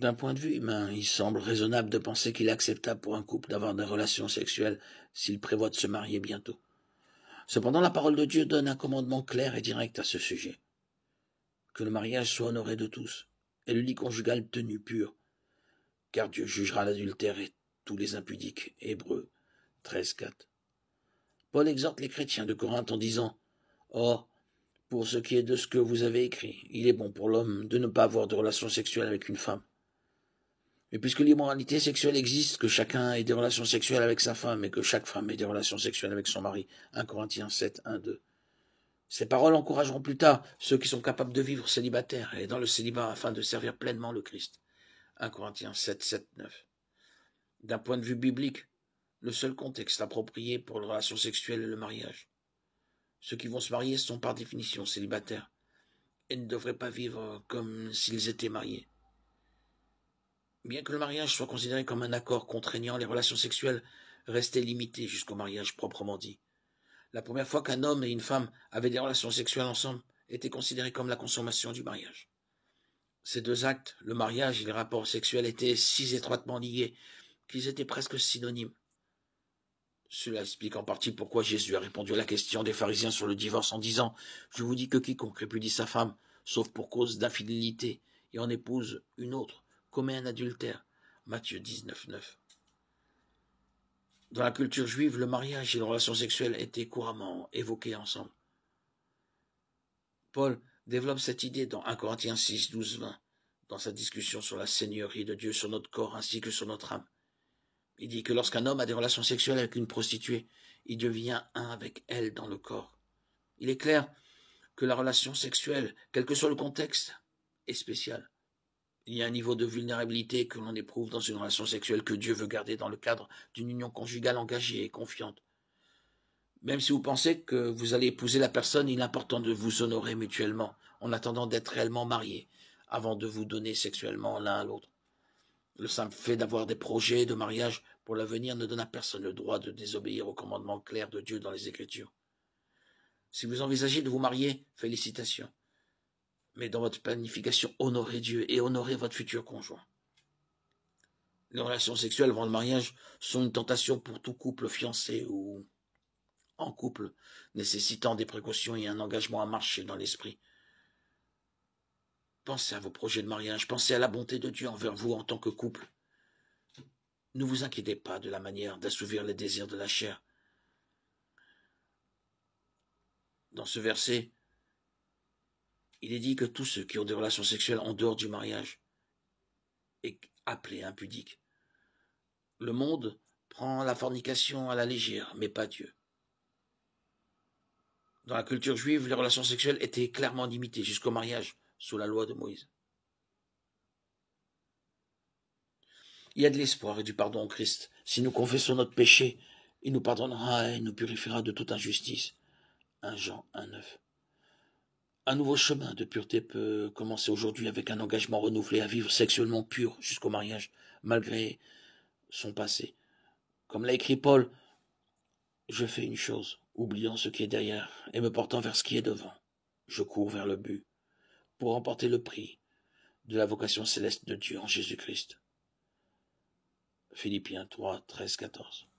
D'un point de vue humain, il semble raisonnable de penser qu'il est acceptable pour un couple d'avoir des relations sexuelles s'il prévoit de se marier bientôt. Cependant, la parole de Dieu donne un commandement clair et direct à ce sujet. Que le mariage soit honoré de tous, et le lit conjugal tenu pur, car Dieu jugera l'adultère et tous les impudiques. Hébreux Paul exhorte les chrétiens de Corinthe en disant oh, pour ce qui est de ce que vous avez écrit, il est bon pour l'homme de ne pas avoir de relations sexuelles avec une femme mais puisque l'immoralité sexuelle existe, que chacun ait des relations sexuelles avec sa femme et que chaque femme ait des relations sexuelles avec son mari. 1 Corinthiens 7, 1, 2. Ces paroles encourageront plus tard ceux qui sont capables de vivre célibataires et dans le célibat afin de servir pleinement le Christ. 1 Corinthiens 7, 7, 9. D'un point de vue biblique, le seul contexte approprié pour les relations sexuelles est le mariage. Ceux qui vont se marier sont par définition célibataires et ne devraient pas vivre comme s'ils étaient mariés. Bien que le mariage soit considéré comme un accord contraignant, les relations sexuelles restaient limitées jusqu'au mariage proprement dit. La première fois qu'un homme et une femme avaient des relations sexuelles ensemble était considérée comme la consommation du mariage. Ces deux actes, le mariage et les rapports sexuels, étaient si étroitement liés qu'ils étaient presque synonymes. Cela explique en partie pourquoi Jésus a répondu à la question des pharisiens sur le divorce en disant Je vous dis que quiconque répudie sa femme, sauf pour cause d'infidélité, et en épouse une autre, commet un adultère. Matthieu 19, 9. Dans la culture juive, le mariage et les relations sexuelles étaient couramment évoqués ensemble. Paul développe cette idée dans 1 Corinthiens 6, 12, 20, dans sa discussion sur la seigneurie de Dieu sur notre corps ainsi que sur notre âme. Il dit que lorsqu'un homme a des relations sexuelles avec une prostituée, il devient un avec elle dans le corps. Il est clair que la relation sexuelle, quel que soit le contexte, est spéciale. Il y a un niveau de vulnérabilité que l'on éprouve dans une relation sexuelle que Dieu veut garder dans le cadre d'une union conjugale engagée et confiante. Même si vous pensez que vous allez épouser la personne, il est important de vous honorer mutuellement en attendant d'être réellement mariés avant de vous donner sexuellement l'un à l'autre. Le simple fait d'avoir des projets de mariage pour l'avenir ne donne à personne le droit de désobéir aux commandements clairs de Dieu dans les Écritures. Si vous envisagez de vous marier, félicitations mais dans votre planification, honorez Dieu et honorez votre futur conjoint. Les relations sexuelles avant le mariage sont une tentation pour tout couple fiancé ou en couple, nécessitant des précautions et un engagement à marcher dans l'esprit. Pensez à vos projets de mariage, pensez à la bonté de Dieu envers vous en tant que couple. Ne vous inquiétez pas de la manière d'assouvir les désirs de la chair. Dans ce verset, il est dit que tous ceux qui ont des relations sexuelles en dehors du mariage est appelé impudiques. Le monde prend la fornication à la légère, mais pas Dieu. Dans la culture juive, les relations sexuelles étaient clairement limitées jusqu'au mariage, sous la loi de Moïse. Il y a de l'espoir et du pardon en Christ. Si nous confessons notre péché, il nous pardonnera et nous purifiera de toute injustice. 1 Jean 1.9 un nouveau chemin de pureté peut commencer aujourd'hui avec un engagement renouvelé à vivre sexuellement pur jusqu'au mariage, malgré son passé. Comme l'a écrit Paul, je fais une chose, oubliant ce qui est derrière et me portant vers ce qui est devant. Je cours vers le but, pour remporter le prix de la vocation céleste de Dieu en Jésus-Christ. Philippiens 3, 13, 14.